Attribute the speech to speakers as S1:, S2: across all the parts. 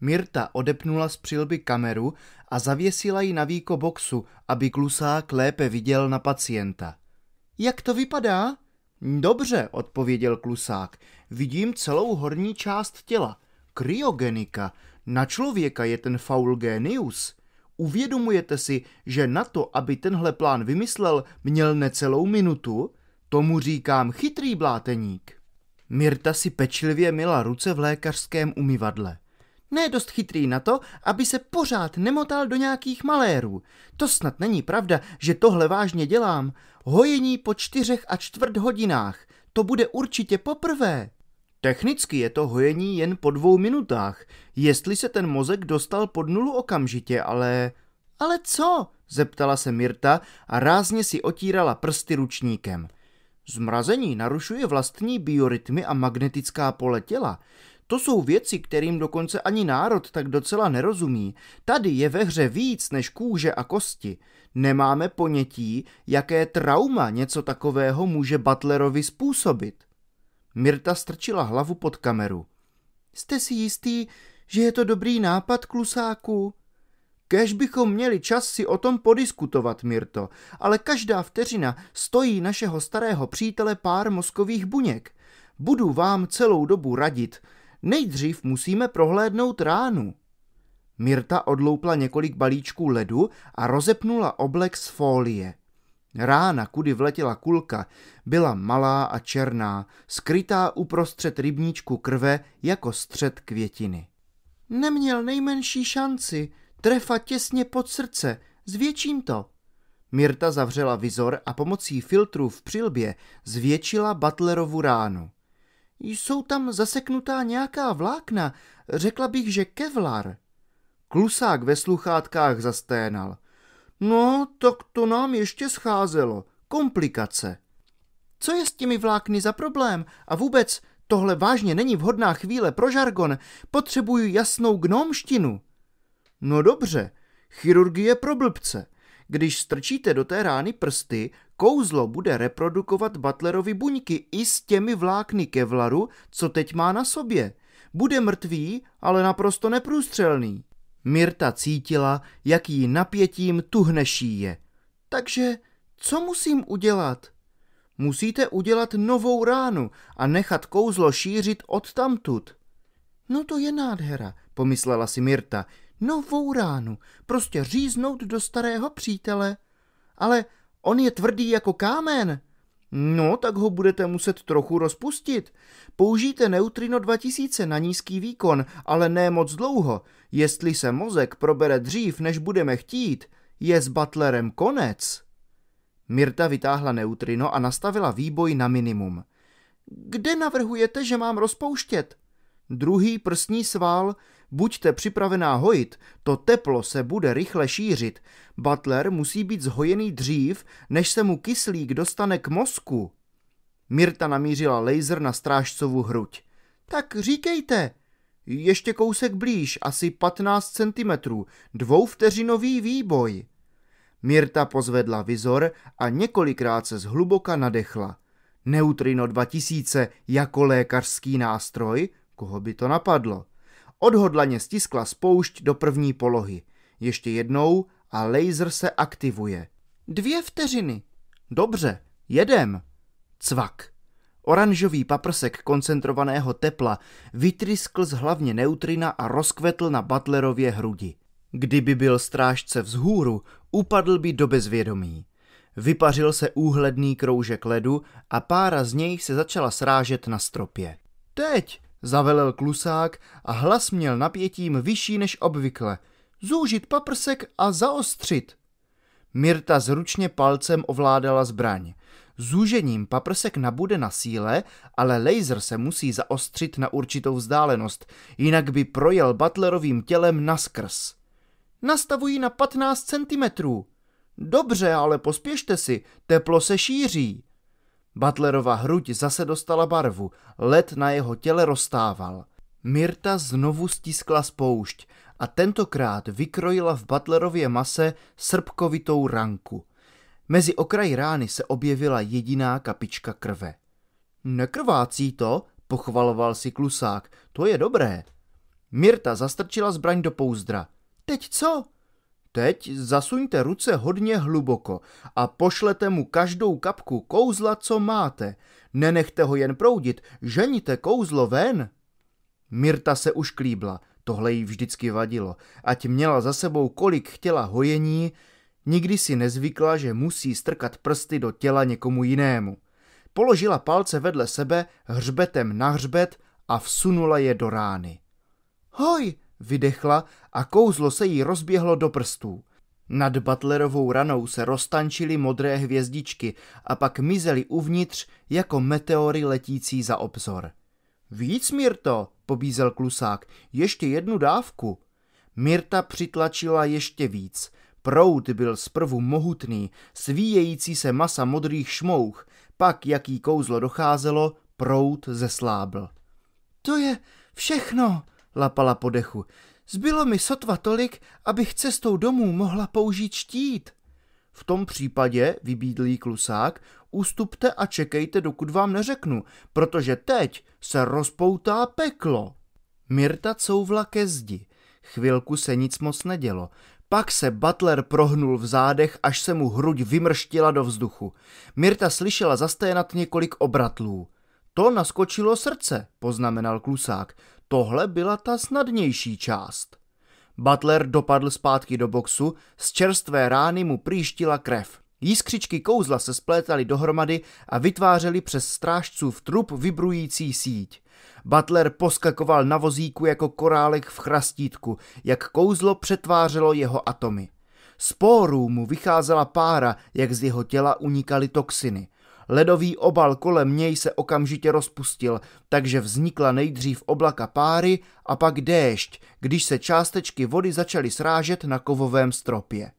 S1: Mirta odepnula z přilby kameru a zavěsila ji na víko boxu, aby klusák lépe viděl na pacienta. Jak to vypadá? Dobře, odpověděl klusák. Vidím celou horní část těla. Kryogenika. Na člověka je ten faul genius. Uvědomujete si, že na to, aby tenhle plán vymyslel, měl necelou minutu? Tomu říkám chytrý bláteník. Mirta si pečlivě mila ruce v lékařském umyvadle. Ne dost chytrý na to, aby se pořád nemotal do nějakých malérů. To snad není pravda, že tohle vážně dělám. Hojení po čtyřech a čtvrt hodinách. To bude určitě poprvé. Technicky je to hojení jen po dvou minutách, jestli se ten mozek dostal pod nulu okamžitě, ale... Ale co? zeptala se Mirta a rázně si otírala prsty ručníkem. Zmrazení narušuje vlastní biorytmy a magnetická pole těla. To jsou věci, kterým dokonce ani národ tak docela nerozumí. Tady je ve hře víc než kůže a kosti. Nemáme ponětí, jaké trauma něco takového může Butlerovi způsobit. Mirta strčila hlavu pod kameru. Jste si jistý, že je to dobrý nápad, klusáku? Kež bychom měli čas si o tom podiskutovat, Mirto, ale každá vteřina stojí našeho starého přítele pár mozkových buněk. Budu vám celou dobu radit – Nejdřív musíme prohlédnout ránu. Mirta odloupla několik balíčků ledu a rozepnula oblek z folie. Rána, kudy vletěla kulka, byla malá a černá, skrytá uprostřed rybníčku krve jako střed květiny. Neměl nejmenší šanci, trefa těsně pod srdce, zvětším to. Mirta zavřela vizor a pomocí filtru v přilbě zvětšila Butlerovu ránu. Jsou tam zaseknutá nějaká vlákna, řekla bych, že kevlar. Klusák ve sluchátkách zasténal. No, tak to nám ještě scházelo. Komplikace. Co je s těmi vlákny za problém? A vůbec, tohle vážně není vhodná chvíle pro žargon. Potřebuju jasnou gnomštinu. No dobře, chirurgie pro blbce. Když strčíte do té rány prsty, Kouzlo bude reprodukovat Butlerovi buňky i s těmi vlákny kevlaru, co teď má na sobě. Bude mrtvý, ale naprosto neprůstřelný. Mirta cítila, jak jí napětím tuhneší je. Takže co musím udělat? Musíte udělat novou ránu a nechat kouzlo šířit odtamtud. No to je nádhera, pomyslela si Mirta. Novou ránu, prostě říznout do starého přítele. Ale On je tvrdý jako kámen. No, tak ho budete muset trochu rozpustit. Použijte neutrino 2000 na nízký výkon, ale ne moc dlouho. Jestli se mozek probere dřív, než budeme chtít, je s Butlerem konec. Mirta vytáhla neutrino a nastavila výboj na minimum. Kde navrhujete, že mám rozpouštět? Druhý prstní sval, buďte připravená hojit, to teplo se bude rychle šířit. Butler musí být zhojený dřív, než se mu kyslík dostane k mozku. Mirta namířila laser na strážcovu hruď. Tak říkejte. Ještě kousek blíž, asi 15 cm, dvouvteřinový výboj. Mirta pozvedla vizor a několikrát se zhluboka nadechla. Neutrino 2000 jako lékařský nástroj – Koho by to napadlo? Odhodlaně stiskla spoušť do první polohy. Ještě jednou a laser se aktivuje. Dvě vteřiny. Dobře, jedem. Cvak. Oranžový paprsek koncentrovaného tepla vytryskl z hlavně neutrina a rozkvetl na Butlerově hrudi. Kdyby byl strážce vzhůru, upadl by do bezvědomí. Vypařil se úhledný kroužek ledu a pára z něj se začala srážet na stropě. Teď, Zavelel klusák a hlas měl napětím vyšší než obvykle. Zúžit paprsek a zaostřit. Mirta zručně palcem ovládala zbraň. Zúžením paprsek nabude na síle, ale laser se musí zaostřit na určitou vzdálenost, jinak by projel Butlerovým tělem naskrz. Nastavují na 15 cm. Dobře, ale pospěšte si, teplo se šíří. Butlerova hruď zase dostala barvu, led na jeho těle roztával. Mirta znovu stiskla spoušť a tentokrát vykrojila v Butlerově mase srpkovitou ranku. Mezi okraji rány se objevila jediná kapička krve. Nekrvácí to, pochvaloval si klusák, to je dobré. Mirta zastrčila zbraň do pouzdra. Teď co? Teď zasuňte ruce hodně hluboko a pošlete mu každou kapku kouzla, co máte. Nenechte ho jen proudit, ženíte kouzlo ven. Mirta se už klíbla, tohle jí vždycky vadilo. Ať měla za sebou kolik chtěla hojení, nikdy si nezvykla, že musí strkat prsty do těla někomu jinému. Položila palce vedle sebe, hřbetem na hřbet a vsunula je do rány. Hoj, Vydechla a kouzlo se jí rozběhlo do prstů. Nad Butlerovou ranou se roztančily modré hvězdičky a pak mizely uvnitř jako meteory letící za obzor. Víc, Mirto, pobízel klusák, ještě jednu dávku. Mirta přitlačila ještě víc. Prout byl zprvu mohutný, svíjející se masa modrých šmouch, pak, jaký kouzlo docházelo, prout zeslábl. To je všechno, lapala po dechu. Zbylo mi sotva tolik, abych cestou domů mohla použít štít. V tom případě, vybídlí klusák, ustupte a čekejte, dokud vám neřeknu, protože teď se rozpoutá peklo. Mirta couvla ke zdi. Chvilku se nic moc nedělo. Pak se Butler prohnul v zádech, až se mu hruď vymrštila do vzduchu. Mirta slyšela zasténat několik obratlů. To naskočilo srdce, poznamenal klusák. Tohle byla ta snadnější část. Butler dopadl zpátky do boxu, z čerstvé rány mu prýštila krev. Jiskřičky kouzla se splétaly dohromady a vytvářely přes v trup vibrující síť. Butler poskakoval na vozíku jako korálek v chrastítku, jak kouzlo přetvářelo jeho atomy. Z mu vycházela pára, jak z jeho těla unikaly toxiny – Ledový obal kolem něj se okamžitě rozpustil, takže vznikla nejdřív oblaka páry a pak déšť, když se částečky vody začaly srážet na kovovém stropě.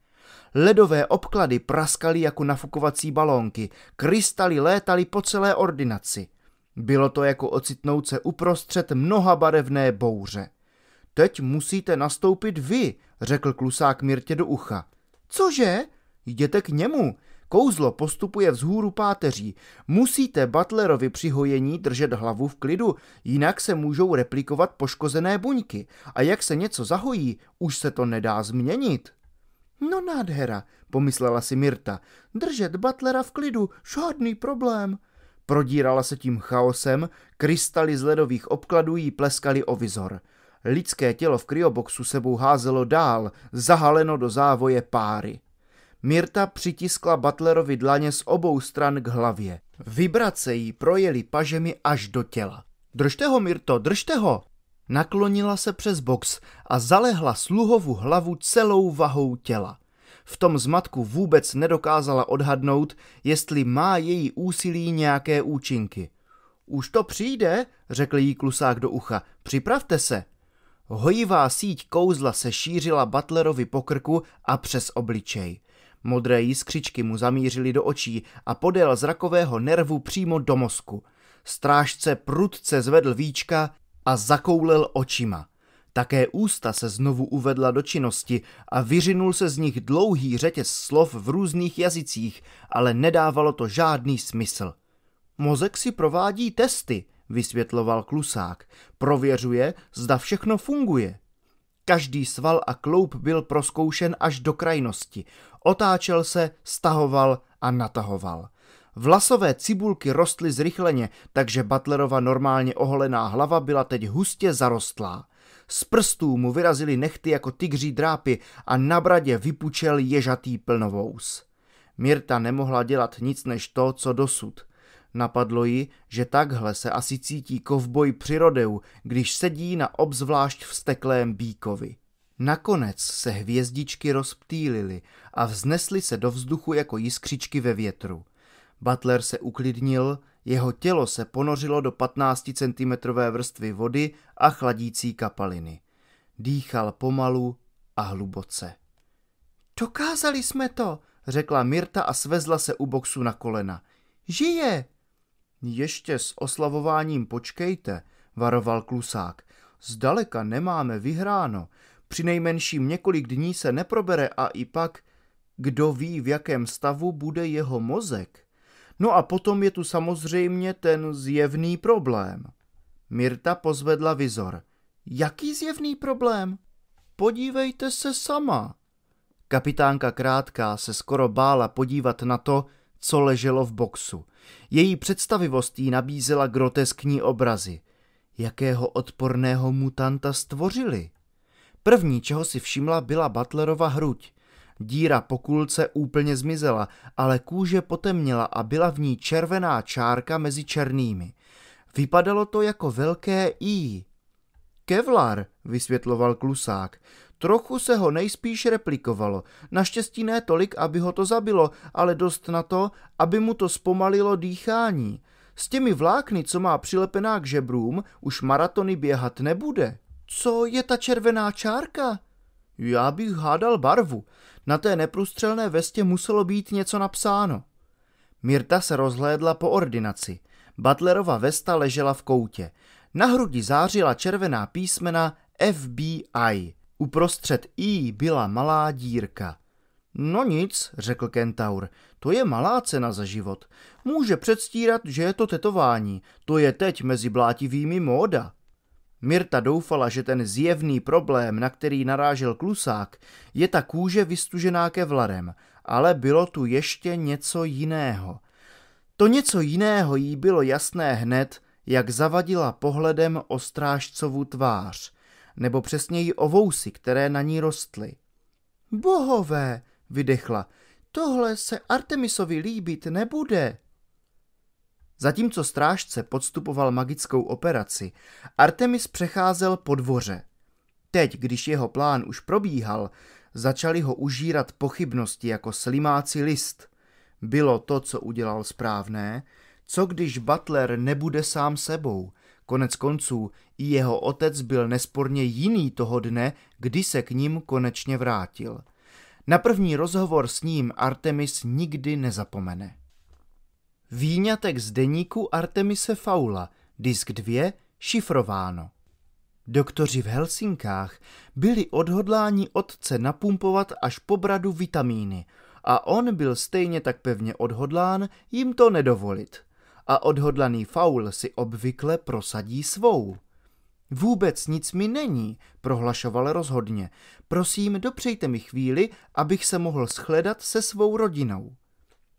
S1: Ledové obklady praskaly jako nafukovací balónky, krystaly létaly po celé ordinaci. Bylo to jako ocitnout se uprostřed mnoha barevné bouře. Teď musíte nastoupit vy, řekl klusák Mirtě do ucha. Cože? Jděte k němu, Kouzlo postupuje vzhůru páteří. Musíte Butlerovi při hojení držet hlavu v klidu, jinak se můžou replikovat poškozené buňky. A jak se něco zahojí, už se to nedá změnit. No nádhera, pomyslela si Mirta. Držet Butlera v klidu, žádný problém. Prodírala se tím chaosem, krystaly z ledových obkladů jí pleskaly o vizor. Lidské tělo v kryoboxu sebou házelo dál, zahaleno do závoje páry. Mirta přitiskla Butlerovi dlaně z obou stran k hlavě. Vibrace jí projeli pažemi až do těla. Držte ho, Mirto, držte ho! Naklonila se přes box a zalehla sluhovu hlavu celou vahou těla. V tom zmatku vůbec nedokázala odhadnout, jestli má její úsilí nějaké účinky. Už to přijde, řekl jí klusák do ucha. Připravte se. Hojivá síť kouzla se šířila Butlerovi po krku a přes obličej. Modré jiskřičky mu zamířily do očí a podél zrakového nervu přímo do mozku. Strážce prudce zvedl víčka a zakoulel očima. Také ústa se znovu uvedla do činnosti a vyřinul se z nich dlouhý řetěz slov v různých jazycích, ale nedávalo to žádný smysl. Mozek si provádí testy, vysvětloval klusák. Prověřuje, zda všechno funguje. Každý sval a kloup byl proskoušen až do krajnosti otáčel se, stahoval a natahoval. Vlasové cibulky rostly zrychleně, takže Butlerova normálně oholená hlava byla teď hustě zarostlá. Z prstů mu vyrazily nechty jako tygří drápy a na bradě vypučel ježatý plnovous. Mirta nemohla dělat nic než to, co dosud. Napadlo ji, že takhle se asi cítí kovboj při rodeu, když sedí na obzvlášť vsteklém bíkovi. Nakonec se hvězdičky rozptýlily a vznesly se do vzduchu jako jiskřičky ve větru. Butler se uklidnil, jeho tělo se ponořilo do 15 cm vrstvy vody a chladící kapaliny. Dýchal pomalu a hluboce. Dokázali jsme to, řekla Mirta a svezla se u boxu na kolena. Žije! Ještě s oslavováním počkejte, varoval klusák. Zdaleka nemáme vyhráno. Při nejmenším několik dní se neprobere a i pak, kdo ví, v jakém stavu bude jeho mozek. No a potom je tu samozřejmě ten zjevný problém. Mirta pozvedla vizor. Jaký zjevný problém? Podívejte se sama. Kapitánka Krátká se skoro bála podívat na to, co leželo v boxu. Její představivost jí nabízela groteskní obrazy. Jakého odporného mutanta stvořili? První, čeho si všimla, byla Butlerova hruď. Díra po kulce úplně zmizela, ale kůže potemněla a byla v ní červená čárka mezi černými. Vypadalo to jako velké I. Kevlar, vysvětloval klusák. Trochu se ho nejspíš replikovalo. Naštěstí ne tolik, aby ho to zabilo, ale dost na to, aby mu to zpomalilo dýchání. S těmi vlákny, co má přilepená k žebrům, už maratony běhat nebude. Co je ta červená čárka? Já bych hádal barvu. Na té neprůstřelné vestě muselo být něco napsáno. Mirta se rozhlédla po ordinaci. Butlerova vesta ležela v koutě. Na hrudi zářila červená písmena FBI. Uprostřed I byla malá dírka. No nic, řekl Kentaur, to je malá cena za život. Může předstírat, že je to tetování, to je teď mezi blátivými móda. Mirta doufala, že ten zjevný problém, na který narážel klusák, je ta kůže vystužená kevlarem, ale bylo tu ještě něco jiného. To něco jiného jí bylo jasné hned, jak zavadila pohledem strážcovu tvář, nebo přesněji ovousy, které na ní rostly. Bohové, vydechla, tohle se Artemisovi líbit nebude. Zatímco strážce podstupoval magickou operaci, Artemis přecházel po dvoře. Teď, když jeho plán už probíhal, začali ho užírat pochybnosti jako slimáci list. Bylo to, co udělal správné, co když Butler nebude sám sebou? Konec konců i jeho otec byl nesporně jiný toho dne, kdy se k ním konečně vrátil. Na první rozhovor s ním Artemis nikdy nezapomene. Výňatek z deníku Artemise Faula, disk 2, šifrováno. Doktoři v Helsinkách byli odhodláni otce napumpovat až po bradu vitamíny a on byl stejně tak pevně odhodlán jim to nedovolit. A odhodlaný faul si obvykle prosadí svou. Vůbec nic mi není, prohlašoval rozhodně. Prosím, dopřejte mi chvíli, abych se mohl shledat se svou rodinou.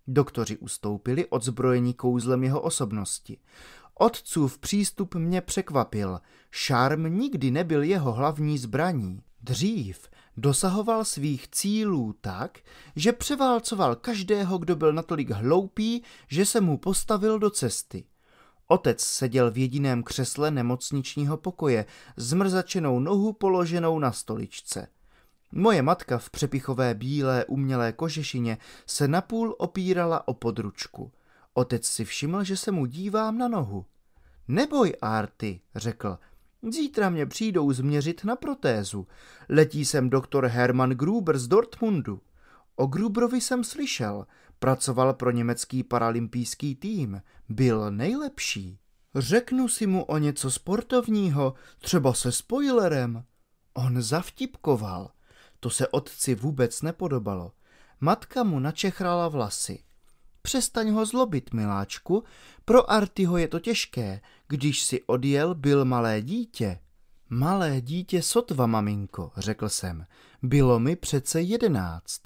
S1: Doktoři ustoupili zbrojení kouzlem jeho osobnosti. Otcův přístup mě překvapil. Šarm nikdy nebyl jeho hlavní zbraní. Dřív dosahoval svých cílů tak, že převálcoval každého, kdo byl natolik hloupý, že se mu postavil do cesty. Otec seděl v jediném křesle nemocničního pokoje, zmrzačenou nohu položenou na stoličce – Moje matka v přepichové bílé umělé kožešině se napůl opírala o područku. Otec si všiml, že se mu dívám na nohu. Neboj, Arty, řekl. Zítra mě přijdou změřit na protézu. Letí sem doktor Hermann Gruber z Dortmundu. O Gruberovi jsem slyšel. Pracoval pro německý paralympijský tým. Byl nejlepší. Řeknu si mu o něco sportovního, třeba se spoilerem. On zavtipkoval. To se otci vůbec nepodobalo. Matka mu načechrala vlasy. Přestaň ho zlobit, miláčku, pro Artyho je to těžké, když si odjel, byl malé dítě. Malé dítě sotva, maminko, řekl jsem, bylo mi přece jedenáct.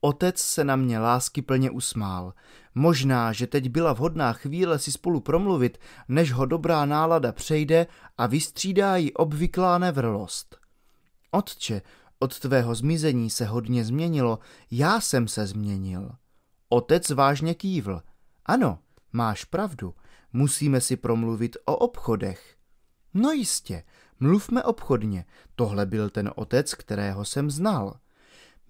S1: Otec se na mě lásky plně usmál. Možná, že teď byla vhodná chvíle si spolu promluvit, než ho dobrá nálada přejde a vystřídá ji obvyklá nevrlost. Otče, od tvého zmizení se hodně změnilo, já jsem se změnil. Otec vážně kývl. Ano, máš pravdu, musíme si promluvit o obchodech. No jistě, mluvme obchodně, tohle byl ten otec, kterého jsem znal.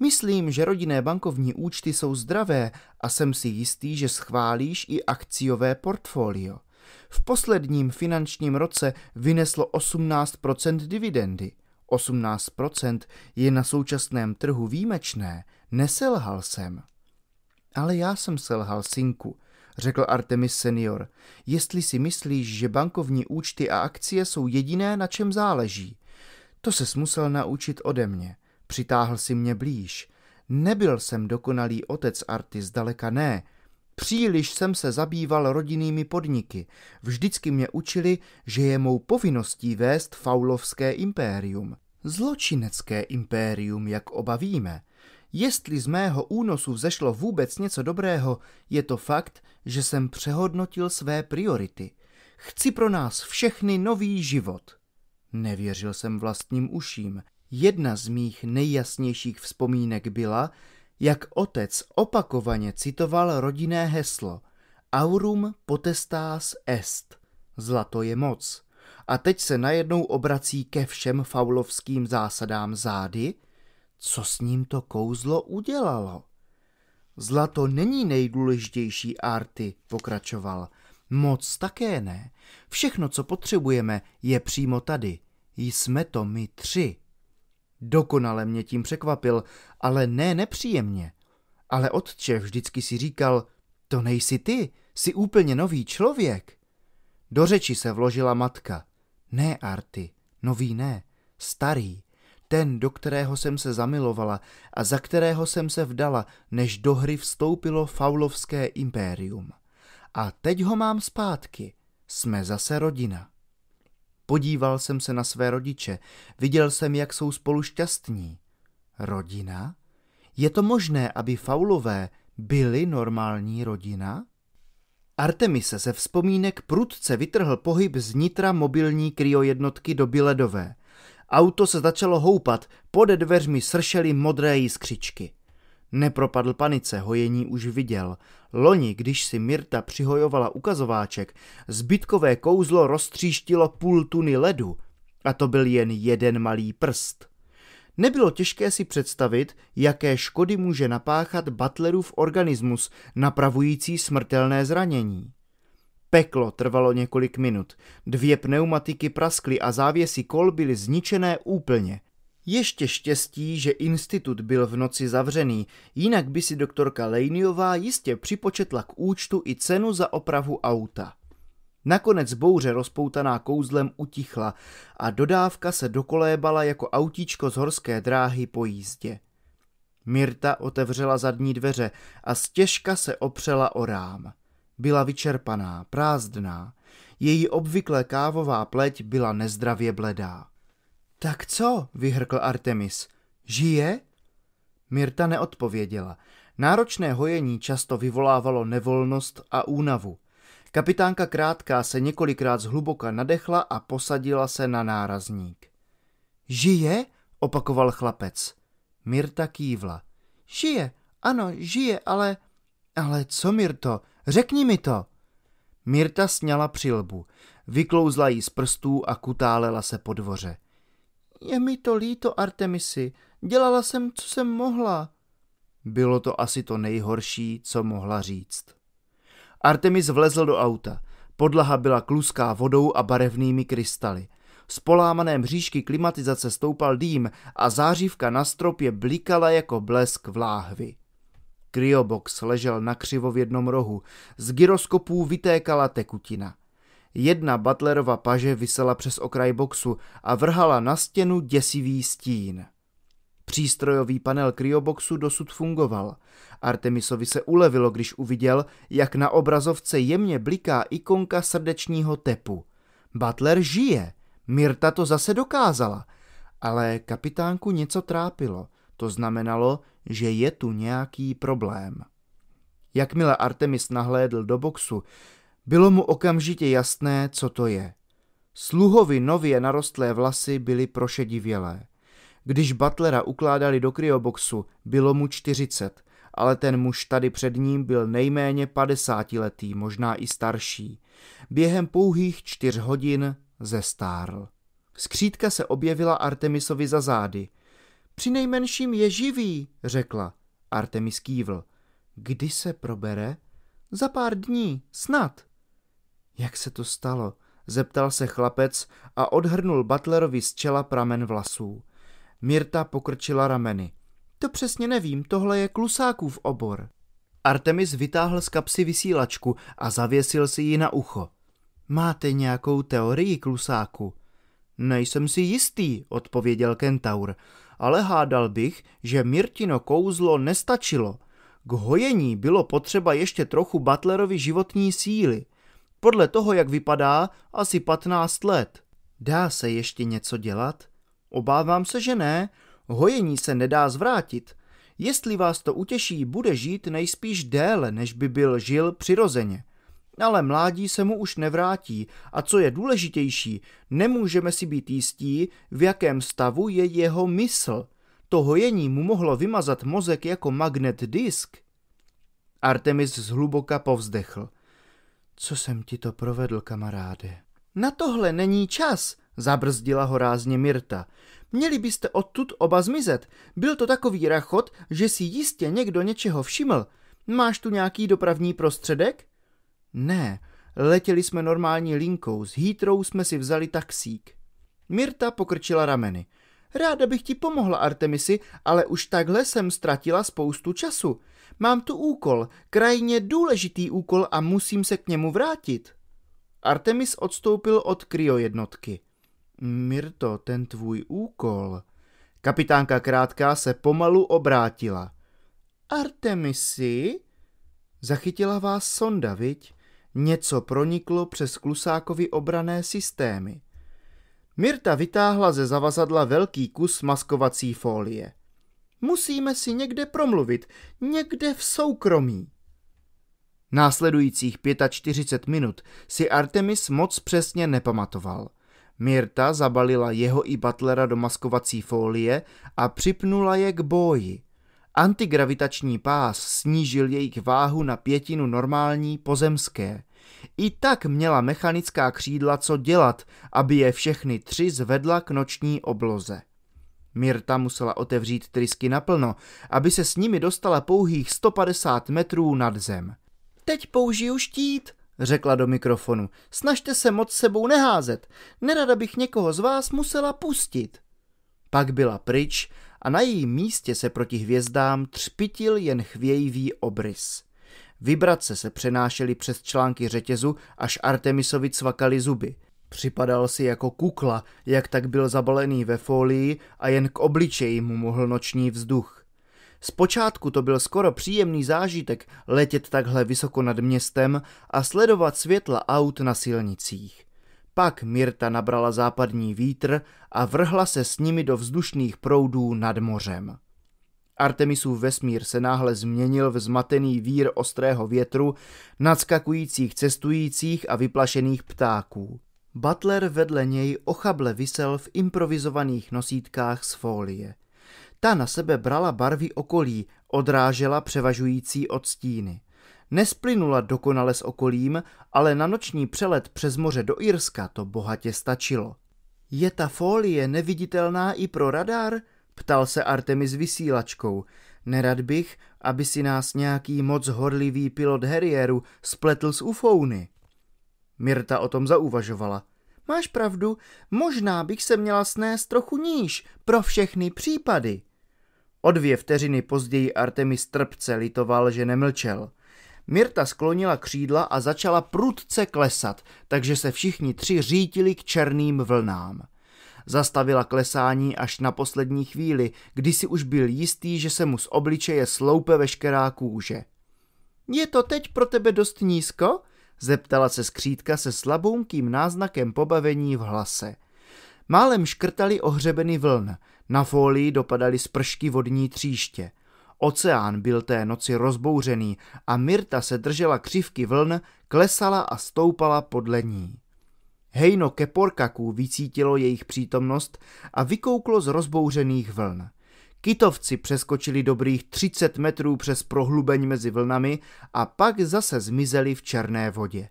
S1: Myslím, že rodinné bankovní účty jsou zdravé a jsem si jistý, že schválíš i akciové portfolio. V posledním finančním roce vyneslo 18% dividendy – 18% je na současném trhu výjimečné, neselhal jsem. Ale já jsem selhal synku, řekl Artemis senior. Jestli si myslíš, že bankovní účty a akcie jsou jediné, na čem záleží. To se musel naučit ode mě. Přitáhl si mě blíž. Nebyl jsem dokonalý otec Arty, zdaleka ne, Příliš jsem se zabýval rodinnými podniky. Vždycky mě učili, že je mou povinností vést faulovské impérium. Zločinecké impérium, jak oba víme. Jestli z mého únosu vzešlo vůbec něco dobrého, je to fakt, že jsem přehodnotil své priority. Chci pro nás všechny nový život. Nevěřil jsem vlastním uším. Jedna z mých nejjasnějších vzpomínek byla, jak otec opakovaně citoval rodinné heslo Aurum potestas est, zlato je moc, a teď se najednou obrací ke všem faulovským zásadám zády, co s ním to kouzlo udělalo. Zlato není nejdůležitější arty, pokračoval. Moc také ne. Všechno, co potřebujeme, je přímo tady. Jsme to my tři. Dokonale mě tím překvapil, ale ne nepříjemně. Ale otče vždycky si říkal, to nejsi ty, jsi úplně nový člověk. Do řeči se vložila matka. Ne, Arty, nový ne, starý, ten, do kterého jsem se zamilovala a za kterého jsem se vdala, než do hry vstoupilo faulovské impérium. A teď ho mám zpátky. Jsme zase rodina. Podíval jsem se na své rodiče, viděl jsem, jak jsou spolu šťastní. Rodina? Je to možné, aby faulové byli normální rodina? Artemise se vzpomínek prudce vytrhl pohyb z nitra mobilní kryojednotky do biledové. Auto se začalo houpat, pod dveřmi sršely modré jiskřičky. Nepropadl panice, hojení už viděl. Loni, když si Mirta přihojovala ukazováček, zbytkové kouzlo roztříštilo půl tuny ledu. A to byl jen jeden malý prst. Nebylo těžké si představit, jaké škody může napáchat Butlerův organismus napravující smrtelné zranění. Peklo trvalo několik minut. Dvě pneumatiky praskly a závěsy kol byly zničené úplně – ještě štěstí, že institut byl v noci zavřený, jinak by si doktorka Lejniová jistě připočetla k účtu i cenu za opravu auta. Nakonec bouře rozpoutaná kouzlem utichla a dodávka se dokolébala jako autíčko z horské dráhy po jízdě. Mirta otevřela zadní dveře a stěžka se opřela o rám. Byla vyčerpaná, prázdná. Její obvyklé kávová pleť byla nezdravě bledá. Tak co? vyhrkl Artemis. Žije? Mirta neodpověděla. Náročné hojení často vyvolávalo nevolnost a únavu. Kapitánka Krátká se několikrát zhluboka nadechla a posadila se na nárazník. Žije? opakoval chlapec. Mirta kývla. Žije, ano, žije, ale... Ale co, Mirto? Řekni mi to! Mirta sněla přilbu. Vyklouzla jí z prstů a kutálela se po dvoře. Je mi to líto, Artemisi. Dělala jsem, co jsem mohla. Bylo to asi to nejhorší, co mohla říct. Artemis vlezl do auta. Podlaha byla kluská vodou a barevnými krystaly. Z polámané mřížky klimatizace stoupal dým a zářivka na stropě blikala jako blesk v láhvi. Kryobox ležel na křivo v jednom rohu. Z gyroskopů vytékala tekutina. Jedna Butlerova paže vysela přes okraj boxu a vrhala na stěnu děsivý stín. Přístrojový panel kryoboxu dosud fungoval. Artemisovi se ulevilo, když uviděl, jak na obrazovce jemně bliká ikonka srdečního tepu. Butler žije, Mirta to zase dokázala. Ale kapitánku něco trápilo, to znamenalo, že je tu nějaký problém. Jakmile Artemis nahlédl do boxu, bylo mu okamžitě jasné, co to je. Sluhovi nově narostlé vlasy byly prošedivělé. Když Butlera ukládali do kryoboxu, bylo mu 40, ale ten muž tady před ním byl nejméně 50 letý, možná i starší. Během pouhých čtyř hodin zestárl. Skřídka se objevila Artemisovi za zády. "Při nejmenším je živý, řekla. Artemis kývl. Kdy se probere? Za pár dní, snad. Jak se to stalo? Zeptal se chlapec a odhrnul Butlerovi z čela pramen vlasů. Mirta pokrčila rameny. To přesně nevím, tohle je klusákův obor. Artemis vytáhl z kapsy vysílačku a zavěsil si ji na ucho. Máte nějakou teorii, klusáku? Nejsem si jistý, odpověděl Kentaur, ale hádal bych, že Mirtino kouzlo nestačilo. K hojení bylo potřeba ještě trochu Butlerovi životní síly. Podle toho, jak vypadá, asi 15 let. Dá se ještě něco dělat? Obávám se, že ne. Hojení se nedá zvrátit. Jestli vás to utěší, bude žít nejspíš déle, než by byl žil přirozeně. Ale mládí se mu už nevrátí a co je důležitější, nemůžeme si být jistí, v jakém stavu je jeho mysl. To hojení mu mohlo vymazat mozek jako magnet disk. Artemis zhluboka povzdechl. Co jsem ti to provedl, kamaráde? Na tohle není čas, zabrzdila ho rázně Mirta. Měli byste odtud oba zmizet. Byl to takový rachot, že si jistě někdo něčeho všiml. Máš tu nějaký dopravní prostředek? Ne, letěli jsme normální linkou, s hýtrou jsme si vzali taxík. Mirta pokrčila rameny. Ráda bych ti pomohla, Artemisi, ale už takhle jsem ztratila spoustu času. Mám tu úkol, krajně důležitý úkol a musím se k němu vrátit. Artemis odstoupil od kryojednotky. Mirto, ten tvůj úkol. Kapitánka Krátká se pomalu obrátila. Artemisi? Zachytila vás sonda, viď? Něco proniklo přes klusákovi obrané systémy. Mirta vytáhla ze zavazadla velký kus maskovací folie. Musíme si někde promluvit, někde v soukromí. Následujících 45 minut si Artemis moc přesně nepamatoval. Mirta zabalila jeho i Butlera do maskovací folie a připnula je k boji. Antigravitační pás snížil jejich váhu na pětinu normální pozemské – i tak měla mechanická křídla co dělat, aby je všechny tři zvedla k noční obloze. Mirta musela otevřít trysky naplno, aby se s nimi dostala pouhých 150 metrů nad zem. Teď použiju štít, řekla do mikrofonu. Snažte se moc sebou neházet, nerada bych někoho z vás musela pustit. Pak byla pryč a na jejím místě se proti hvězdám třpitil jen chvějivý obrys. Vibrace se přenášely přes články řetězu, až Artemisovi cvakali zuby. Připadal si jako kukla, jak tak byl zabalený ve folii a jen k obličeji mu mohl noční vzduch. Zpočátku to byl skoro příjemný zážitek letět takhle vysoko nad městem a sledovat světla aut na silnicích. Pak Mirta nabrala západní vítr a vrhla se s nimi do vzdušných proudů nad mořem. Artemisův vesmír se náhle změnil v zmatený vír ostrého větru, nadskakujících cestujících a vyplašených ptáků. Butler vedle něj ochable visel v improvizovaných nosítkách z folie. Ta na sebe brala barvy okolí, odrážela převažující odstíny. Nesplynula dokonale s okolím, ale na noční přelet přes moře do Irska to bohatě stačilo. Je ta folie neviditelná i pro radar? Ptal se Artemis vysílačkou. Nerad bych, aby si nás nějaký moc horlivý pilot Herrieru spletl s ufouny. Mirta o tom zauvažovala. Máš pravdu, možná bych se měla snést trochu níž pro všechny případy. O dvě vteřiny později Artemis trpce litoval, že nemlčel. Mirta sklonila křídla a začala prudce klesat, takže se všichni tři řítili k černým vlnám. Zastavila klesání až na poslední chvíli, kdy si už byl jistý, že se mu z obličeje sloupe veškerá kůže. Je to teď pro tebe dost nízko? Zeptala se skřítka se slabounkým náznakem pobavení v hlase. Málem škrtali ohřebeny vln, na fólii dopadaly spršky vodní tříště. Oceán byl té noci rozbouřený a Mirta se držela křivky vln, klesala a stoupala podle ní. Hejno keporkaků vycítilo jejich přítomnost a vykouklo z rozbouřených vln. Kitovci přeskočili dobrých 30 metrů přes prohlubeň mezi vlnami a pak zase zmizeli v černé vodě.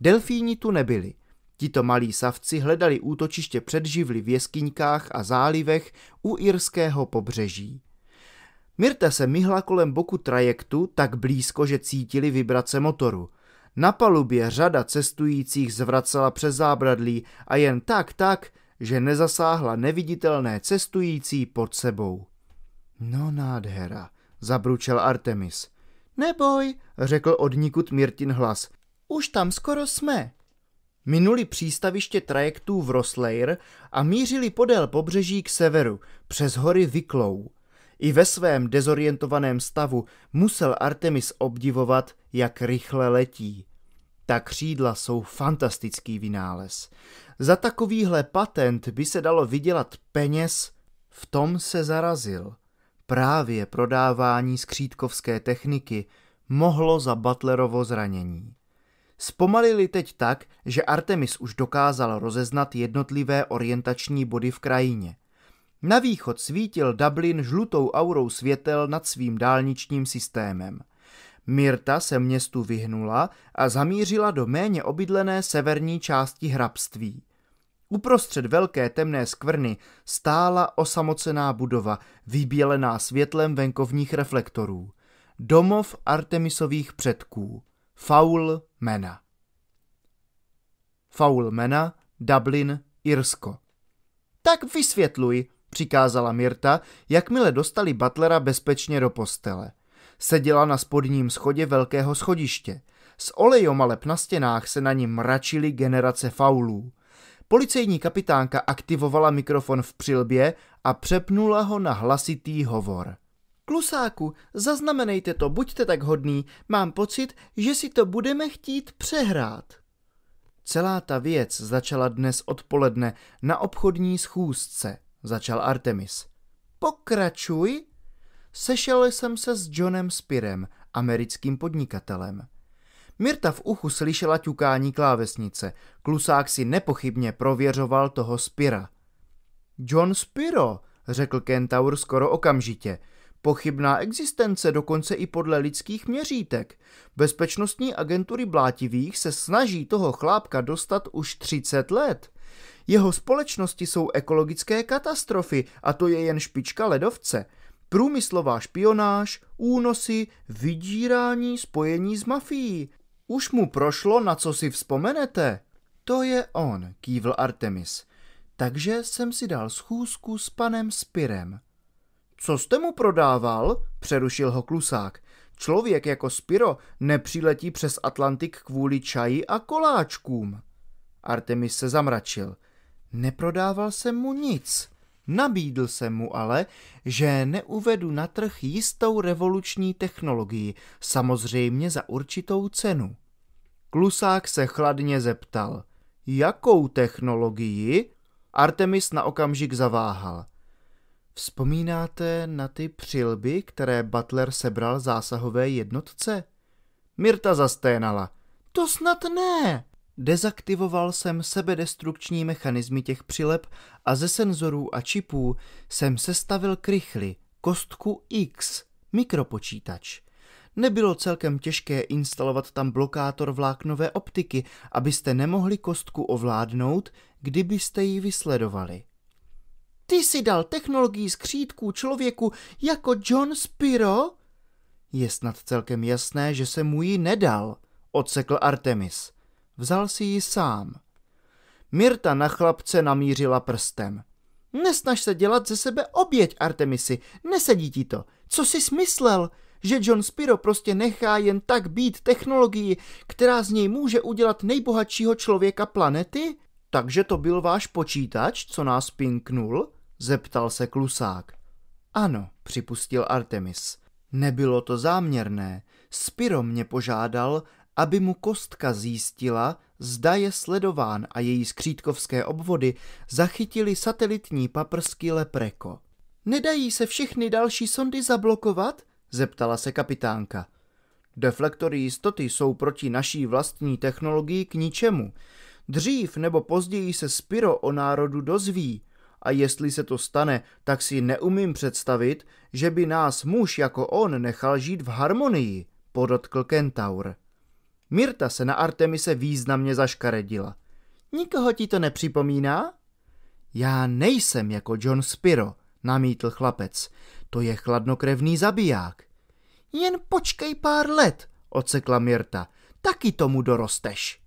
S1: Delfíni tu nebyli. Tito malí savci hledali útočiště před živly v jeskyňkách a zálivech u irského pobřeží. Mirta se myhla kolem boku trajektu tak blízko, že cítili vibrace motoru – na palubě řada cestujících zvracela přes zábradlí a jen tak tak, že nezasáhla neviditelné cestující pod sebou. No nádhera, zabručel Artemis. Neboj, řekl odnikud Mirtin hlas. Už tam skoro jsme. Minuli přístaviště trajektů v Rosleir a mířili podél pobřeží k severu, přes hory Vyklou. I ve svém dezorientovaném stavu musel Artemis obdivovat, jak rychle letí. Ta křídla jsou fantastický vynález. Za takovýhle patent by se dalo vydělat peněz, v tom se zarazil. Právě prodávání skřítkovské techniky mohlo za Butlerovo zranění. Zpomalili teď tak, že Artemis už dokázal rozeznat jednotlivé orientační body v krajině. Na východ svítil Dublin žlutou aurou světel nad svým dálničním systémem – Mirta se městu vyhnula a zamířila do méně obydlené severní části hrabství. Uprostřed velké temné skvrny stála osamocená budova, vybělená světlem venkovních reflektorů. Domov Artemisových předků. Faul Mena. Faul Mena, Dublin, Irsko. Tak vysvětluj, přikázala Mirta, jakmile dostali Butlera bezpečně do postele – Seděla na spodním schodě velkého schodiště. a olejomaleb na stěnách se na ní mračily generace faulů. Policejní kapitánka aktivovala mikrofon v přilbě a přepnula ho na hlasitý hovor. Klusáku, zaznamenejte to, buďte tak hodný, mám pocit, že si to budeme chtít přehrát. Celá ta věc začala dnes odpoledne na obchodní schůzce, začal Artemis. Pokračuj, Sešel jsem se s Johnem Spirem, americkým podnikatelem. Mirta v uchu slyšela ťukání klávesnice. Klusák si nepochybně prověřoval toho Spira. John Spiro, řekl Kentaur skoro okamžitě. Pochybná existence dokonce i podle lidských měřítek. Bezpečnostní agentury blátivých se snaží toho chlápka dostat už 30 let. Jeho společnosti jsou ekologické katastrofy a to je jen špička ledovce průmyslová špionáž, únosy, vydírání, spojení s mafií. Už mu prošlo, na co si vzpomenete. To je on, kývl Artemis. Takže jsem si dal schůzku s panem Spirem. Co jste mu prodával? přerušil ho klusák. Člověk jako Spiro nepřiletí přes Atlantik kvůli čaji a koláčkům. Artemis se zamračil. Neprodával jsem mu nic. Nabídl jsem mu ale, že neuvedu na trh jistou revoluční technologii, samozřejmě za určitou cenu. Klusák se chladně zeptal, jakou technologii? Artemis na okamžik zaváhal. Vzpomínáte na ty přilby, které Butler sebral zásahové jednotce? Mirta zasténala. To snad ne. Dezaktivoval jsem sebedestrukční mechanismy těch přilep a ze senzorů a čipů jsem sestavil krychly, kostku X, mikropočítač. Nebylo celkem těžké instalovat tam blokátor vláknové optiky, abyste nemohli kostku ovládnout, kdybyste ji vysledovali. Ty si dal technologii skřídků člověku jako John Spiro? Je snad celkem jasné, že se mu ji nedal, odsekl Artemis. Vzal si ji sám. Mirta na chlapce namířila prstem. Nesnaž se dělat ze sebe oběť, Artemisi, nesedí ti to. Co jsi smyslel? Že John Spiro prostě nechá jen tak být technologii, která z něj může udělat nejbohatšího člověka planety? Takže to byl váš počítač, co nás pinknul? Zeptal se klusák. Ano, připustil Artemis. Nebylo to záměrné. Spiro mě požádal, aby mu kostka zjistila, zda je sledován a její skřítkovské obvody zachytili satelitní paprsky Lepreko. Nedají se všechny další sondy zablokovat? zeptala se kapitánka. Deflektory jistoty jsou proti naší vlastní technologii k ničemu. Dřív nebo později se Spiro o národu dozví, a jestli se to stane, tak si neumím představit, že by nás muž jako on nechal žít v harmonii, podotkl Kentaur. Mirta se na Artemise významně zaškaredila. Nikoho ti to nepřipomíná? Já nejsem jako John Spiro, namítl chlapec. To je chladnokrevný zabiják. Jen počkej pár let, ocekla Mirta. Taky tomu dorosteš.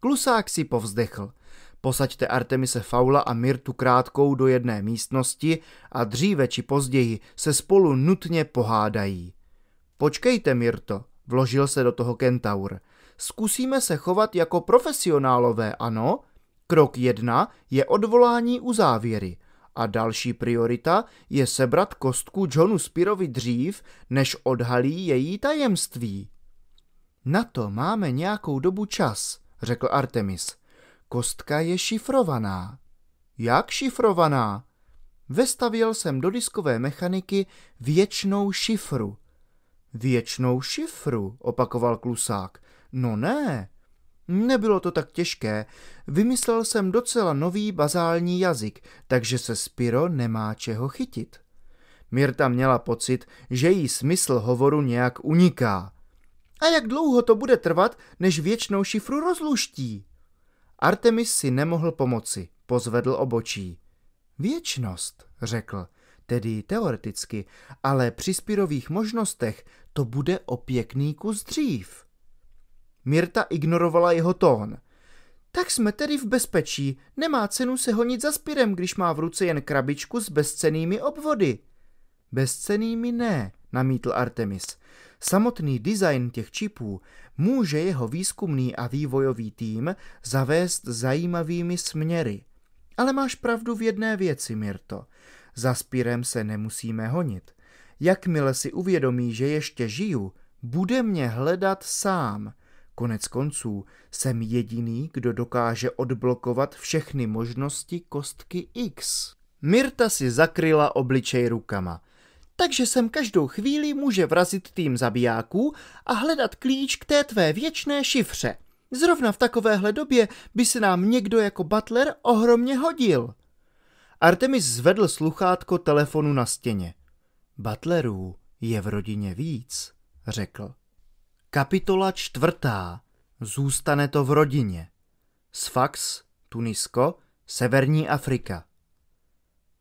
S1: Klusák si povzdechl. Posaďte Artemise Faula a Mirtu krátkou do jedné místnosti a dříve či později se spolu nutně pohádají. Počkejte, Mirto, vložil se do toho kentaur zkusíme se chovat jako profesionálové, ano? Krok jedna je odvolání u závěry a další priorita je sebrat kostku Johnu Spirovi dřív, než odhalí její tajemství. Na to máme nějakou dobu čas, řekl Artemis. Kostka je šifrovaná. Jak šifrovaná? Vestavil jsem do diskové mechaniky věčnou šifru. Věčnou šifru, opakoval klusák. No ne, Nebylo to tak těžké. Vymyslel jsem docela nový bazální jazyk, takže se Spiro nemá čeho chytit. Mirta měla pocit, že jí smysl hovoru nějak uniká. A jak dlouho to bude trvat, než věčnou šifru rozluští? Artemis si nemohl pomoci, pozvedl obočí. Věčnost, řekl, tedy teoreticky, ale při Spirových možnostech to bude o pěkný kus dřív. Mirta ignorovala jeho tón. Tak jsme tedy v bezpečí, nemá cenu se honit za spirem, když má v ruce jen krabičku s bezcenými obvody. Bezcenými ne, namítl Artemis. Samotný design těch čipů může jeho výzkumný a vývojový tým zavést zajímavými směry. Ale máš pravdu v jedné věci, Mirto. Za spirem se nemusíme honit. Jakmile si uvědomí, že ještě žiju, bude mě hledat sám – Konec konců jsem jediný, kdo dokáže odblokovat všechny možnosti kostky X. Mirta si zakryla obličej rukama. Takže sem každou chvíli může vrazit tým zabijáků a hledat klíč k té tvé věčné šifře. Zrovna v takovéhle době by se nám někdo jako Butler ohromně hodil. Artemis zvedl sluchátko telefonu na stěně. Butlerů je v rodině víc, řekl. Kapitola čtvrtá. Zůstane to v rodině. Sfax, Tunisko, Severní Afrika.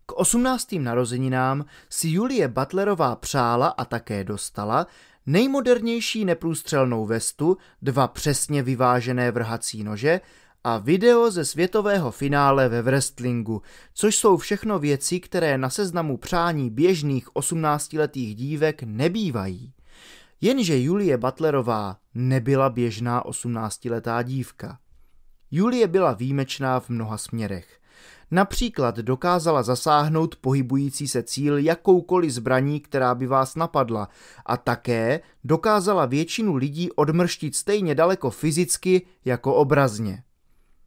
S1: K osmnáctým narozeninám si Julie Butlerová přála a také dostala nejmodernější neprůstřelnou vestu, dva přesně vyvážené vrhací nože a video ze světového finále ve wrestlingu, což jsou všechno věci, které na seznamu přání běžných 18-letých dívek nebývají. Jenže Julie Butlerová nebyla běžná 18-letá dívka. Julie byla výjimečná v mnoha směrech. Například dokázala zasáhnout pohybující se cíl jakoukoliv zbraní, která by vás napadla, a také dokázala většinu lidí odmrštit stejně daleko fyzicky jako obrazně.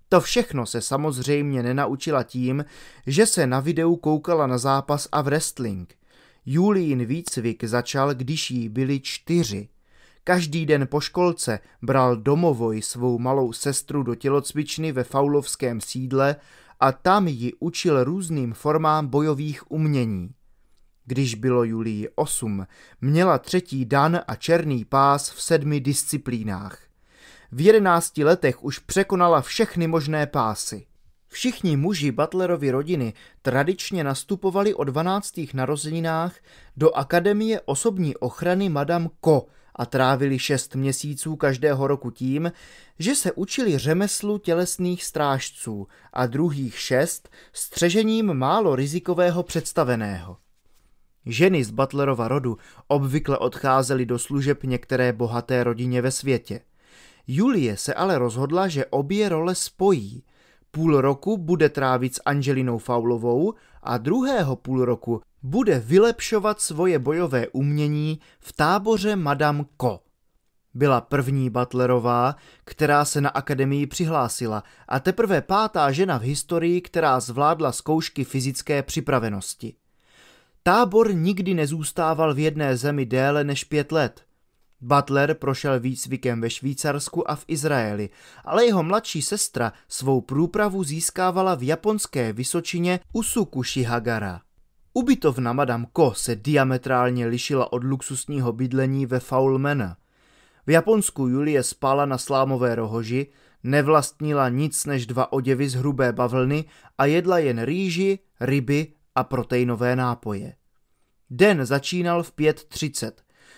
S1: To všechno se samozřejmě nenaučila tím, že se na videu koukala na zápas a v wrestling – Julín výcvik začal, když jí byli čtyři. Každý den po školce bral domovoj svou malou sestru do tělocvičny ve faulovském sídle a tam ji učil různým formám bojových umění. Když bylo Julii osm, měla třetí dan a černý pás v sedmi disciplínách. V jedenácti letech už překonala všechny možné pásy. Všichni muži Butlerovy rodiny tradičně nastupovali o 12. narozeninách do Akademie osobní ochrany Madame Co a trávili 6 měsíců každého roku tím, že se učili řemeslu tělesných strážců a druhých 6 střežením málo rizikového představeného. Ženy z Butlerova rodu obvykle odcházely do služeb některé bohaté rodině ve světě. Julie se ale rozhodla, že obě role spojí – Půl roku bude trávit s Angelinou Faulovou a druhého půl roku bude vylepšovat svoje bojové umění v táboře Madame Ko. Byla první Butlerová, která se na akademii přihlásila a teprve pátá žena v historii, která zvládla zkoušky fyzické připravenosti. Tábor nikdy nezůstával v jedné zemi déle než pět let. Butler prošel výcvikem ve Švýcarsku a v Izraeli, ale jeho mladší sestra svou průpravu získávala v japonské Vysočině Usuku Shihagara. Ubytovna Madame Ko se diametrálně lišila od luxusního bydlení ve Faulmen. V Japonsku Julie spala na slámové rohoži, nevlastnila nic než dva oděvy z hrubé bavlny a jedla jen rýži, ryby a proteinové nápoje. Den začínal v 5.30.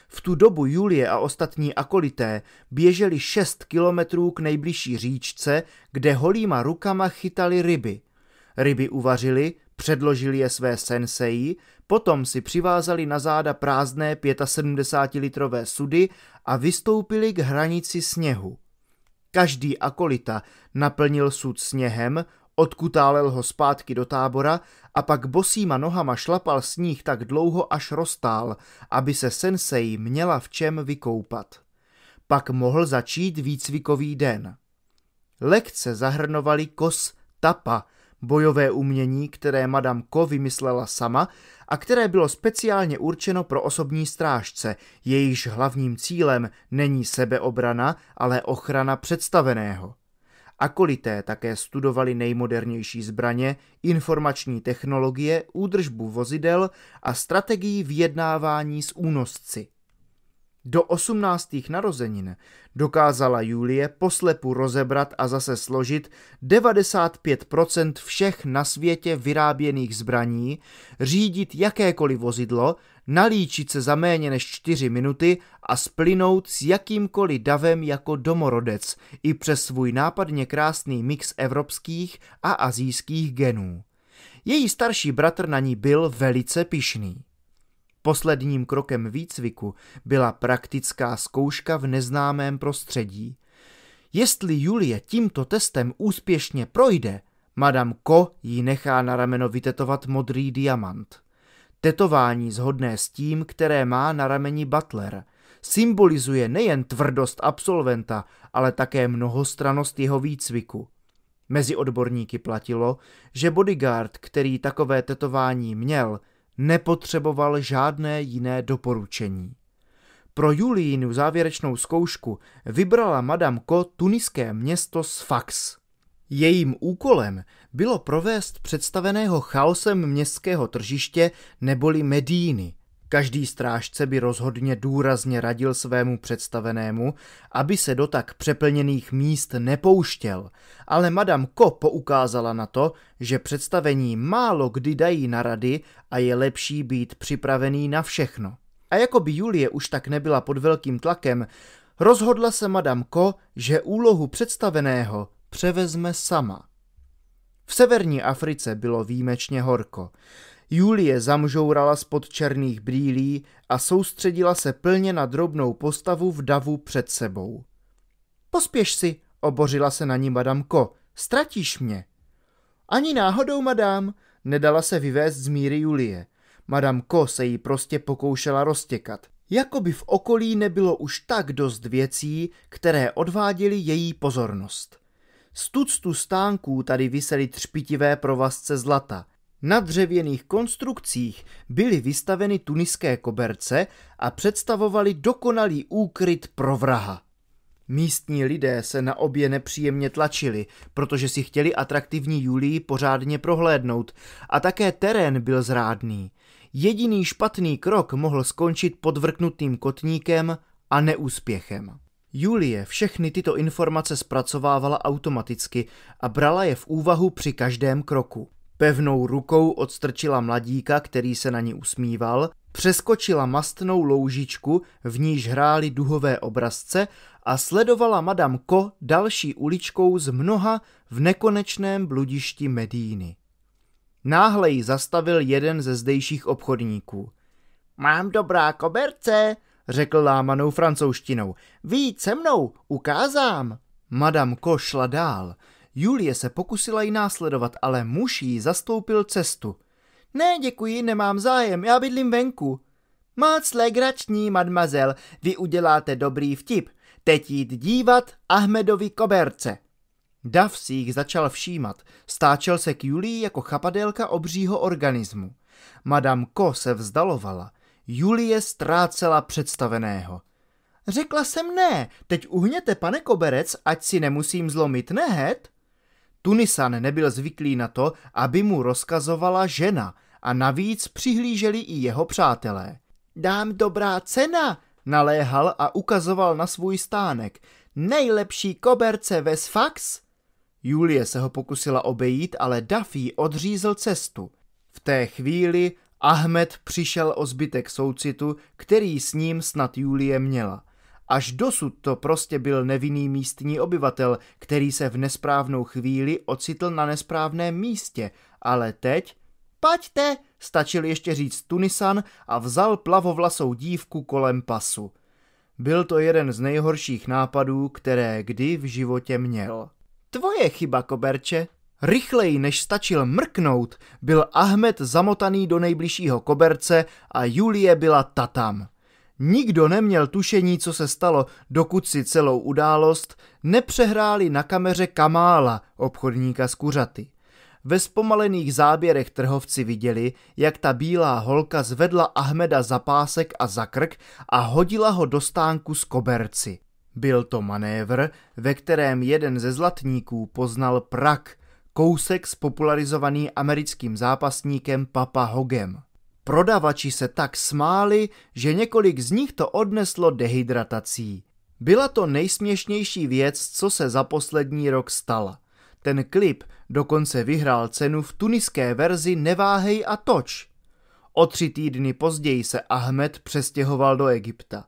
S1: V tu dobu Julie a ostatní akolité běželi šest kilometrů k nejbližší říčce, kde holýma rukama chytali ryby. Ryby uvařili, předložili je své senseji, potom si přivázali na záda prázdné 75-litrové sudy a vystoupili k hranici sněhu. Každý akolita naplnil sud sněhem, Odkutálel ho zpátky do tábora a pak bosýma nohama šlapal sníh tak dlouho, až roztál, aby se sensei měla v čem vykoupat. Pak mohl začít výcvikový den. Lekce zahrnovali kos tapa, bojové umění, které Madame Ko vymyslela sama a které bylo speciálně určeno pro osobní strážce, jejíž hlavním cílem není sebeobrana, ale ochrana představeného. Akolité také studovali nejmodernější zbraně, informační technologie, údržbu vozidel a strategii vyjednávání s únosci. Do osmnáctých narozenin dokázala Julie poslepu rozebrat a zase složit 95% všech na světě vyráběných zbraní, řídit jakékoliv vozidlo nalíčit se za méně než 4 minuty a splynout s jakýmkoliv davem jako domorodec i přes svůj nápadně krásný mix evropských a azijských genů. Její starší bratr na ní byl velice pišný. Posledním krokem výcviku byla praktická zkouška v neznámém prostředí. Jestli Julie tímto testem úspěšně projde, Madame Ko ji nechá na rameno vytetovat modrý diamant. Tetování zhodné s tím, které má na rameni Butler, symbolizuje nejen tvrdost absolventa, ale také mnohostranost jeho výcviku. Mezi odborníky platilo, že bodyguard, který takové tetování měl, nepotřeboval žádné jiné doporučení. Pro Julínu závěrečnou zkoušku vybrala Madame Ko tuniské město Sfax. Jejím úkolem bylo provést představeného chaosem městského tržiště neboli Medíny. Každý strážce by rozhodně důrazně radil svému představenému, aby se do tak přeplněných míst nepouštěl, ale Madame Ko poukázala na to, že představení málo kdy dají na rady a je lepší být připravený na všechno. A jako by Julie už tak nebyla pod velkým tlakem, rozhodla se Madame Ko, že úlohu představeného převezme sama. V severní Africe bylo výjimečně horko. Julie zamžourala spod černých brýlí a soustředila se plně na drobnou postavu v davu před sebou. Pospěš si, obořila se na ní madam Ko, ztratíš mě. Ani náhodou, madám, nedala se vyvést z míry Julie. Madam Ko se jí prostě pokoušela roztěkat. Jakoby v okolí nebylo už tak dost věcí, které odváděly její pozornost. Z tuctu stánků tady visely třpitivé provazce zlata. Na dřevěných konstrukcích byly vystaveny tuniské koberce a představovaly dokonalý úkryt pro vraha. Místní lidé se na obě nepříjemně tlačili, protože si chtěli atraktivní Julii pořádně prohlédnout a také terén byl zrádný. Jediný špatný krok mohl skončit podvrknutým kotníkem a neúspěchem. Julie všechny tyto informace zpracovávala automaticky a brala je v úvahu při každém kroku. Pevnou rukou odstrčila mladíka, který se na ní usmíval, přeskočila mastnou loužičku, v níž hrály duhové obrazce a sledovala Madame Ko další uličkou z mnoha v nekonečném bludišti Medíny. Náhle ji zastavil jeden ze zdejších obchodníků. Mám dobrá koberce, řekl lámanou francouzštinou. Víc se mnou, ukázám. Madame Ko šla dál. Julie se pokusila ji následovat, ale muž jí zastoupil cestu. Ne, děkuji, nemám zájem, já bydlím venku. Moc legrační, mademoiselle, vy uděláte dobrý vtip. Teď jít dívat Ahmedovi koberce. Dav si jich začal všímat, stáčel se k Julii jako chapadélka obřího organismu. Madame Ko se vzdalovala, Julie ztrácela představeného. Řekla jsem ne, teď uhněte pane koberec, ať si nemusím zlomit nehet. Tunisan nebyl zvyklý na to, aby mu rozkazovala žena a navíc přihlíželi i jeho přátelé. Dám dobrá cena, naléhal a ukazoval na svůj stánek. Nejlepší koberce ve Sfax? Julie se ho pokusila obejít, ale Duffy odřízl cestu. V té chvíli Ahmed přišel o zbytek soucitu, který s ním snad Julie měla. Až dosud to prostě byl nevinný místní obyvatel, který se v nesprávnou chvíli ocitl na nesprávném místě, ale teď... Paďte, stačil ještě říct Tunisan a vzal plavovlasou dívku kolem pasu. Byl to jeden z nejhorších nápadů, které kdy v životě měl. Tvoje chyba, koberče, Rychleji než stačil mrknout, byl Ahmed zamotaný do nejbližšího koberce a Julie byla tatam. Nikdo neměl tušení, co se stalo, dokud si celou událost nepřehráli na kameře Kamála, obchodníka z kuřaty. Ve zpomalených záběrech trhovci viděli, jak ta bílá holka zvedla Ahmeda za pásek a za krk a hodila ho do stánku s koberci. Byl to manévr, ve kterém jeden ze zlatníků poznal prak, kousek spopularizovaný americkým zápasníkem Papa Hogem. Prodavači se tak smáli, že několik z nich to odneslo dehydratací. Byla to nejsměšnější věc, co se za poslední rok stala. Ten klip dokonce vyhrál cenu v tuniské verzi Neváhej a toč. O tři týdny později se Ahmed přestěhoval do Egypta.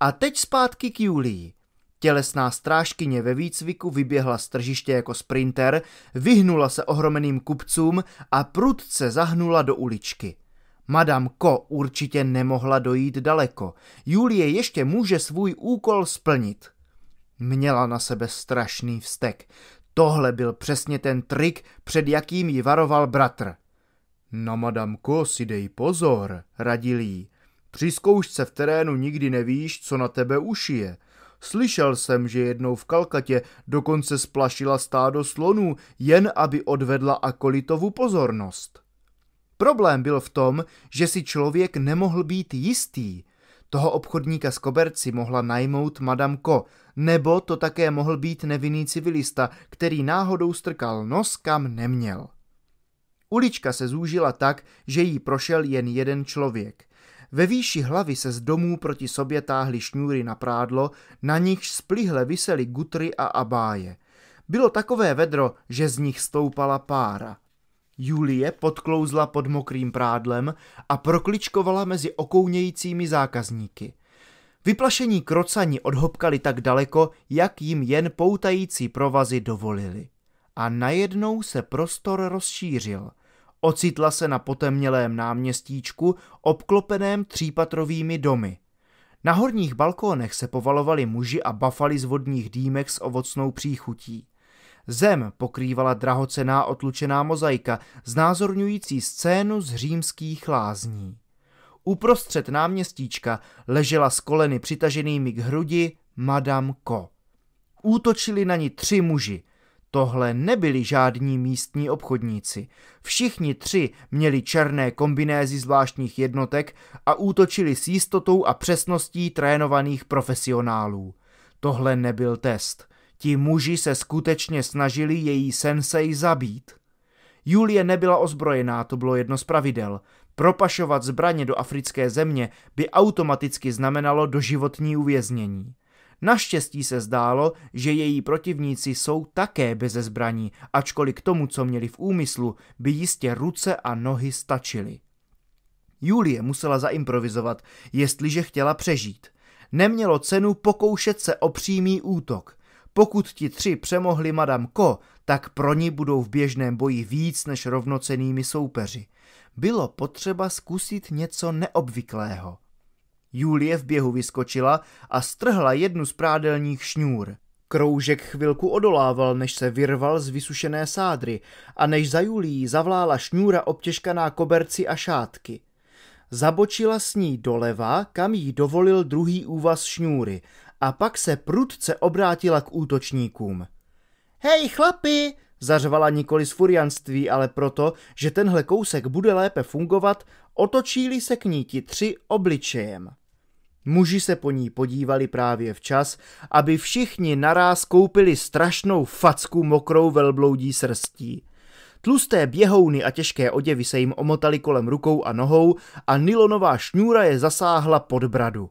S1: A teď zpátky k Julii. Tělesná strážkyně ve výcviku vyběhla z tržiště jako sprinter, vyhnula se ohromeným kupcům a prudce zahnula do uličky. Madame Ko určitě nemohla dojít daleko. Julie ještě může svůj úkol splnit. Měla na sebe strašný vztek. Tohle byl přesně ten trik, před jakým ji varoval bratr. Na no, Madame Ko si dej pozor, radil jí. Při zkoušce v terénu nikdy nevíš, co na tebe ušije – Slyšel jsem, že jednou v Kalkatě dokonce splašila stádo slonů, jen aby odvedla akolitovu pozornost. Problém byl v tom, že si člověk nemohl být jistý. Toho obchodníka z koberci mohla najmout Madame Ko, nebo to také mohl být nevinný civilista, který náhodou strkal nos kam neměl. Ulička se zúžila tak, že jí prošel jen jeden člověk. Ve výši hlavy se z domů proti sobě táhly šňůry na prádlo, na nich splihle visely gutry a abáje. Bylo takové vedro, že z nich stoupala pára. Julie podklouzla pod mokrým prádlem a prokličkovala mezi okounějícími zákazníky. Vyplašení krocani odhopkali tak daleko, jak jim jen poutající provazy dovolili. A najednou se prostor rozšířil – Ocitla se na potemnělém náměstíčku, obklopeném třípatrovými domy. Na horních balkónech se povalovali muži a bafali z vodních dýmek s ovocnou příchutí. Zem pokrývala drahocená otlučená mozaika, znázorňující scénu z římských lázní. Uprostřed náměstíčka ležela s koleny přitaženými k hrudi Madame Ko. Útočili na ní tři muži, Tohle nebyli žádní místní obchodníci. Všichni tři měli černé kombinézy zvláštních jednotek a útočili s jistotou a přesností trénovaných profesionálů. Tohle nebyl test. Ti muži se skutečně snažili její sensei zabít. Julie nebyla ozbrojená, to bylo jedno z pravidel. Propašovat zbraně do africké země by automaticky znamenalo doživotní uvěznění. Naštěstí se zdálo, že její protivníci jsou také bez zbraní, ačkoliv k tomu, co měli v úmyslu, by jistě ruce a nohy stačily. Julie musela zaimprovizovat, jestliže chtěla přežít. Nemělo cenu pokoušet se o přímý útok. Pokud ti tři přemohli Madame Ko, tak pro ní budou v běžném boji víc než rovnocenými soupeři. Bylo potřeba zkusit něco neobvyklého. Julie v běhu vyskočila a strhla jednu z prádelních šňůr. Kroužek chvilku odolával, než se vyrval z vysušené sádry a než za Julí zavlála šňůra obtěžkaná koberci a šátky. Zabočila s ní doleva, kam jí dovolil druhý úvaz šňůry a pak se prudce obrátila k útočníkům. Hej chlapi, Zařvala nikoli z furianství, ale proto, že tenhle kousek bude lépe fungovat, otočíli se k ní ti tři obličejem. Muži se po ní podívali právě včas, aby všichni naráz koupili strašnou facku mokrou velbloudí srstí. Tlusté běhouny a těžké oděvy se jim omotaly kolem rukou a nohou a nylonová šňůra je zasáhla pod bradu.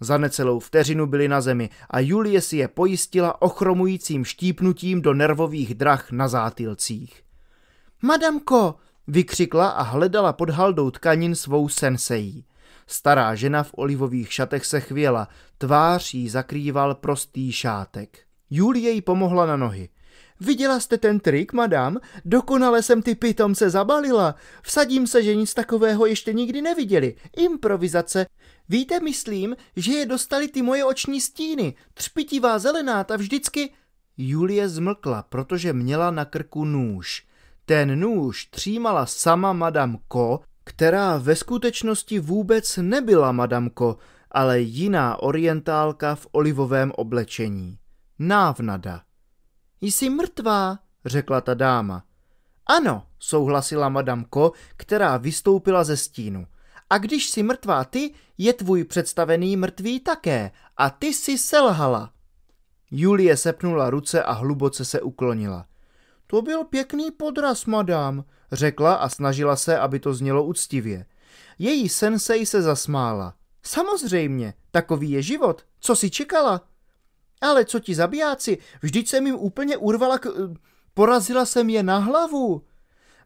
S1: Za necelou vteřinu byli na zemi a Julie si je pojistila ochromujícím štípnutím do nervových drah na zátilcích. Madamko! vykřikla a hledala pod haldou tkanin svou sensejí. Stará žena v olivových šatech se chvěla, tvář jí zakrýval prostý šátek. Julie jí pomohla na nohy. Viděla jste ten trik, madam? Dokonale jsem ty pitomce zabalila. Vsadím se, že nic takového ještě nikdy neviděli. Improvizace. Víte, myslím, že je dostali ty moje oční stíny. Třpitivá zelená ta vždycky... Julie zmlkla, protože měla na krku nůž. Ten nůž třímala sama madam Ko, která ve skutečnosti vůbec nebyla madam Ko, ale jiná orientálka v olivovém oblečení. Návnada jsi mrtvá, řekla ta dáma. Ano, souhlasila madamko, která vystoupila ze stínu. A když jsi mrtvá ty, je tvůj představený mrtvý také a ty si selhala. Julie sepnula ruce a hluboce se uklonila. To byl pěkný podraz, madam, řekla a snažila se, aby to znělo úctivě. Její sensej se zasmála. Samozřejmě, takový je život. Co si čekala? Ale co ti zabijáci, vždyť jsem jim úplně urvala k... Porazila jsem je na hlavu.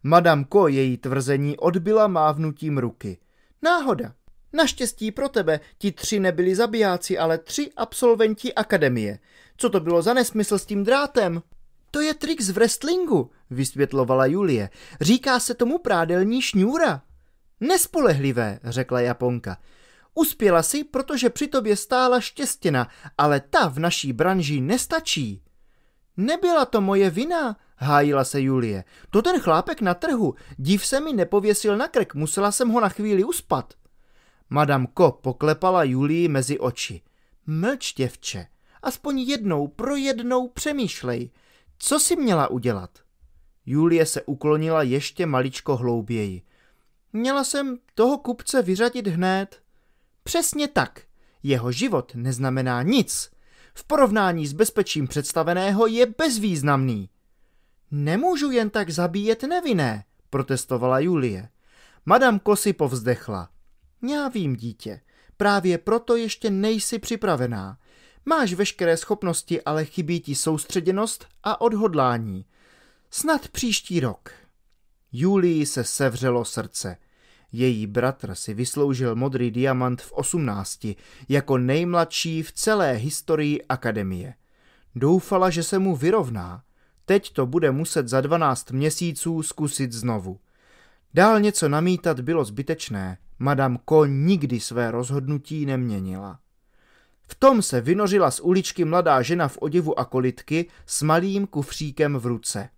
S1: Madame Ko její tvrzení odbyla mávnutím ruky. Náhoda. Naštěstí pro tebe, ti tři nebyli zabijáci, ale tři absolventi akademie. Co to bylo za nesmysl s tím drátem? To je trik z wrestlingu, vysvětlovala Julie. Říká se tomu prádelní šňůra. Nespolehlivé, řekla Japonka. Uspěla si, protože při tobě stála štěstěna, ale ta v naší branži nestačí. Nebyla to moje vina, hájila se Julie. To ten chlápek na trhu, div se mi nepověsil na krk, musela jsem ho na chvíli uspat. Madame Ko poklepala Julii mezi oči. Mlč, děvče, aspoň jednou pro jednou přemýšlej. Co si měla udělat? Julie se uklonila ještě maličko hlouběji. Měla jsem toho kupce vyřadit hned. Přesně tak. Jeho život neznamená nic. V porovnání s bezpečím představeného je bezvýznamný. Nemůžu jen tak zabíjet nevinné, protestovala Julie. Madame Kosy povzdechla. Já vím, dítě, právě proto ještě nejsi připravená. Máš veškeré schopnosti, ale chybí ti soustředěnost a odhodlání. Snad příští rok. Julii se sevřelo srdce – její bratr si vysloužil modrý diamant v 18 jako nejmladší v celé historii akademie. Doufala, že se mu vyrovná. Teď to bude muset za 12 měsíců zkusit znovu. Dál něco namítat bylo zbytečné, Madame Ko nikdy své rozhodnutí neměnila. V tom se vynořila z uličky mladá žena v oděvu a kolitky s malým kufříkem v ruce.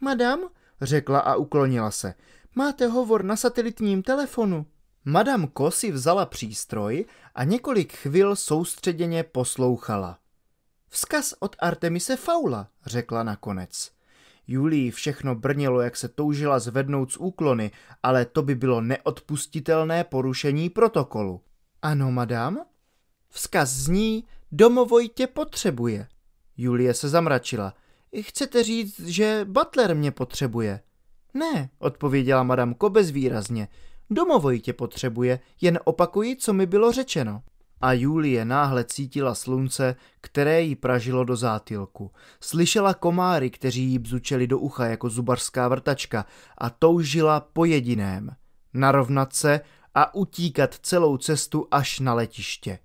S1: Madame, řekla a uklonila se, Máte hovor na satelitním telefonu. Madame Ko si vzala přístroj a několik chvil soustředěně poslouchala. Vzkaz od Artemise Faula, řekla nakonec. Julii všechno brnilo, jak se toužila zvednout z úklony, ale to by bylo neodpustitelné porušení protokolu. Ano, madam? Vzkaz zní, domovoj tě potřebuje. Julie se zamračila. Chcete říct, že Butler mě potřebuje? Ne, odpověděla madam Kobez výrazně. Domovoj tě potřebuje, jen opakuji, co mi bylo řečeno. A Julie náhle cítila slunce, které jí pražilo do zátilku. Slyšela komáry, kteří jí bzučeli do ucha jako zubarská vrtačka a toužila po jediném. Narovnat se a utíkat celou cestu až na letiště.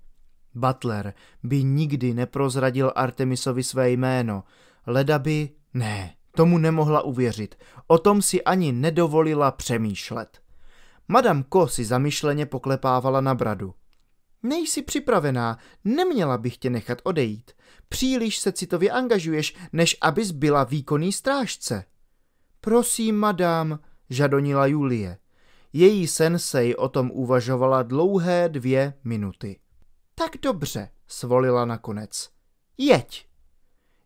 S1: Butler by nikdy neprozradil Artemisovi své jméno, leda by ne. Tomu nemohla uvěřit, o tom si ani nedovolila přemýšlet. Madame Ko si zamyšleně poklepávala na bradu. Nejsi připravená, neměla bych tě nechat odejít. Příliš se citově angažuješ, než abys byla výkonný strážce. Prosím, madam, žadonila Julie. Její sensei o tom uvažovala dlouhé dvě minuty. Tak dobře, svolila nakonec. Jeď!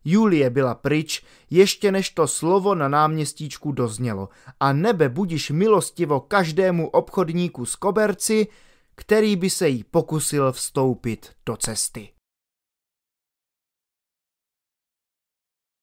S1: Julie byla pryč, ještě než to slovo na náměstíčku doznělo a nebe budiš milostivo každému obchodníku z koberci, který by se jí pokusil vstoupit do cesty.